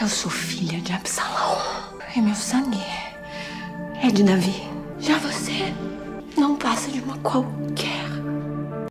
Eu sou filha de Absalão. E meu sangue é de Davi. Já você não passa de uma qualquer.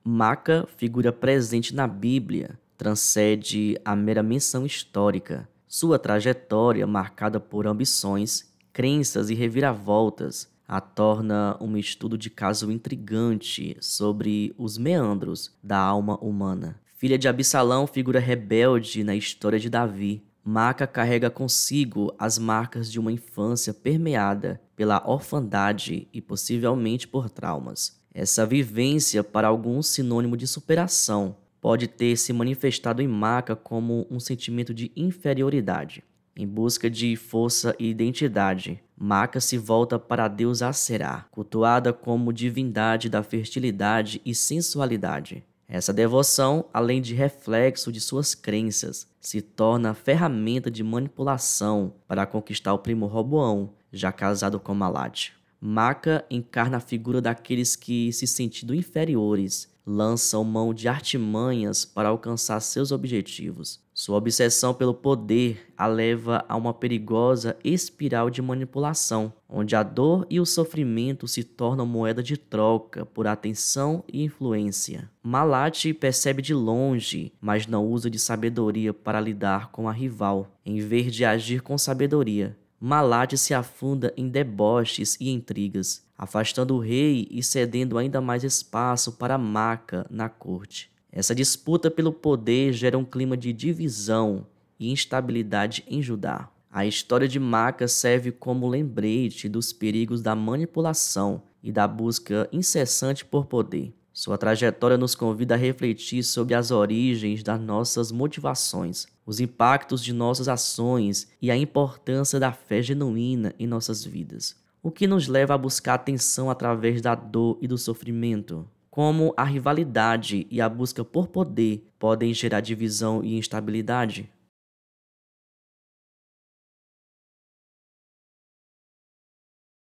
Maca, figura presente na Bíblia, transcende a mera menção histórica. Sua trajetória, marcada por ambições, crenças e reviravoltas, a torna um estudo de caso intrigante sobre os meandros da alma humana. Filha de Absalão, figura rebelde na história de Davi, Maca carrega consigo as marcas de uma infância permeada pela orfandade e possivelmente por traumas. Essa vivência, para alguns sinônimo de superação, pode ter se manifestado em Maca como um sentimento de inferioridade. Em busca de força e identidade, Maca se volta para a deusa Aserá, cultuada como divindade da fertilidade e sensualidade. Essa devoção, além de reflexo de suas crenças, se torna ferramenta de manipulação para conquistar o primo Roboão, já casado com Malad. Maca encarna a figura daqueles que, se sentindo inferiores, lançam mão de artimanhas para alcançar seus objetivos, sua obsessão pelo poder a leva a uma perigosa espiral de manipulação, onde a dor e o sofrimento se tornam moeda de troca por atenção e influência. Malachi percebe de longe, mas não usa de sabedoria para lidar com a rival, em vez de agir com sabedoria. Malachi se afunda em deboches e intrigas, afastando o rei e cedendo ainda mais espaço para Maca na corte. Essa disputa pelo poder gera um clima de divisão e instabilidade em Judá. A história de Maca serve como lembrete dos perigos da manipulação e da busca incessante por poder. Sua trajetória nos convida a refletir sobre as origens das nossas motivações, os impactos de nossas ações e a importância da fé genuína em nossas vidas. O que nos leva a buscar atenção através da dor e do sofrimento? como a rivalidade e a busca por poder podem gerar divisão e instabilidade?